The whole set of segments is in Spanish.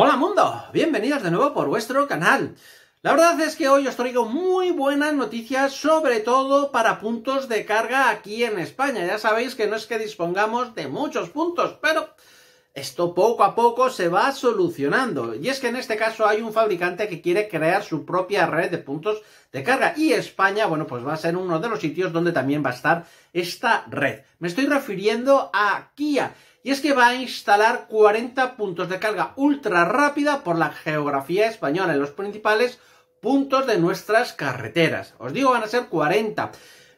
Hola mundo, bienvenidos de nuevo por vuestro canal. La verdad es que hoy os traigo muy buenas noticias, sobre todo para puntos de carga aquí en España. Ya sabéis que no es que dispongamos de muchos puntos, pero esto poco a poco se va solucionando. Y es que en este caso hay un fabricante que quiere crear su propia red de puntos de carga. Y España, bueno, pues va a ser uno de los sitios donde también va a estar esta red. Me estoy refiriendo a Kia. Y es que va a instalar 40 puntos de carga ultra rápida por la geografía española en los principales puntos de nuestras carreteras. Os digo, van a ser 40.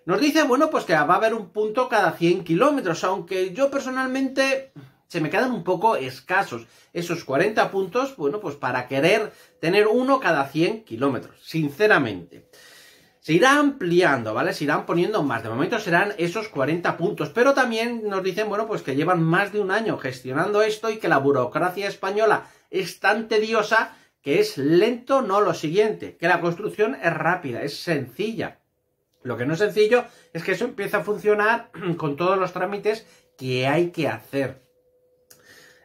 Nos dice, bueno, pues que va a haber un punto cada 100 kilómetros, aunque yo personalmente se me quedan un poco escasos esos 40 puntos, bueno, pues para querer tener uno cada 100 kilómetros, sinceramente se irá ampliando, ¿vale? Se irán poniendo más. De momento serán esos 40 puntos. Pero también nos dicen, bueno, pues que llevan más de un año gestionando esto y que la burocracia española es tan tediosa que es lento, no lo siguiente. Que la construcción es rápida, es sencilla. Lo que no es sencillo es que eso empieza a funcionar con todos los trámites que hay que hacer.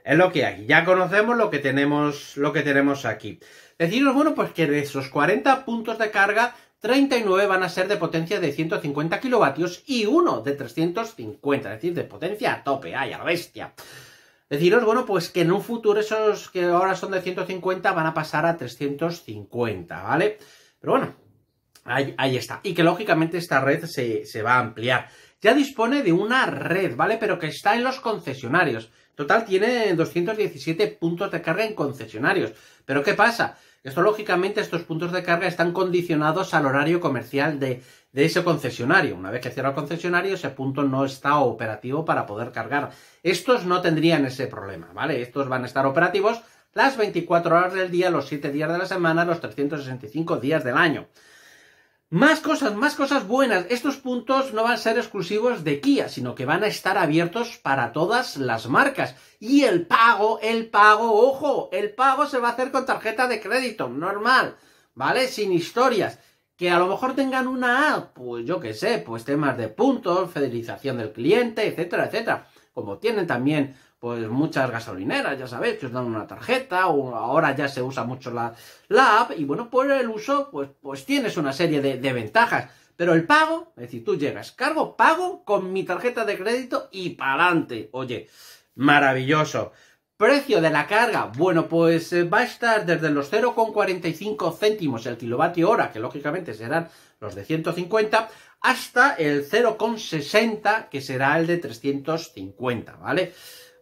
Es lo que hay. Ya conocemos lo que tenemos, lo que tenemos aquí. Deciros, bueno, pues que de esos 40 puntos de carga 39 van a ser de potencia de 150 kilovatios y uno de 350, es decir, de potencia a tope, ay, a la bestia. Deciros, bueno, pues que en un futuro esos que ahora son de 150 van a pasar a 350, ¿vale? Pero bueno, ahí, está. Y que lógicamente esta red se va a ampliar ya dispone de una red, ¿vale? Pero que está en los concesionarios. Total tiene 217 puntos de carga en concesionarios. Pero ¿qué pasa? Esto lógicamente estos puntos de carga están condicionados al horario comercial de, ese concesionario. Una vez que cierra el concesionario, ese punto no está operativo para poder cargar. Estos no tendrían ese problema, ¿vale? Estos van a estar operativos las 24 horas del día, los 7 días de la semana, los 365 días del año. Más cosas, más cosas buenas. Estos puntos no van a ser exclusivos de Kia, sino que van a estar abiertos para todas las marcas. Y el pago, el pago, ojo, el pago se va a hacer con tarjeta de crédito, normal, ¿vale? Sin historias. Que a lo mejor tengan una app, pues yo qué sé, pues temas de puntos, fidelización del cliente, etcétera, etcétera. Como tienen también pues muchas gasolineras, ya sabéis, que os dan una tarjeta, o ahora ya se usa mucho la, la app, y bueno, por pues, el uso, pues, pues tienes una serie de, de ventajas. Pero el pago, es decir, tú llegas, cargo, pago con mi tarjeta de crédito y adelante Oye, maravilloso. Precio de la carga, bueno, pues eh, va a estar desde los 0,45 céntimos el kilovatio hora, que lógicamente serán los de 150, hasta el 0,60, que será el de 350, ¿vale?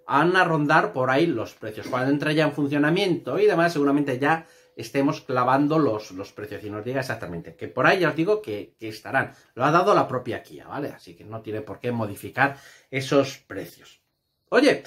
van a rondar por ahí los precios. Cuando entre ya en funcionamiento y demás, seguramente ya estemos clavando los, los precios y nos diga exactamente que por ahí ya os digo que, estarán. Lo ha dado la propia Kia, ¿vale? Así que no tiene por qué modificar esos precios. Oye,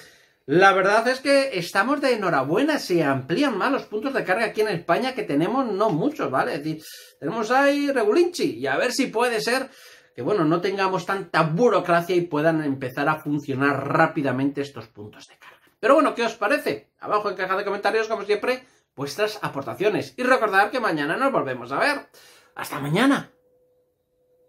la verdad es que estamos de enhorabuena, se amplían más los puntos de carga aquí en España que tenemos, no muchos, ¿vale? Es decir, tenemos ahí Regulinci y a ver si puede ser que bueno, no tengamos tanta burocracia y puedan empezar a funcionar rápidamente estos puntos de carga. Pero bueno, ¿qué os parece? Abajo en caja de comentarios, como siempre, vuestras aportaciones. Y recordad que mañana nos volvemos a ver. ¡Hasta mañana!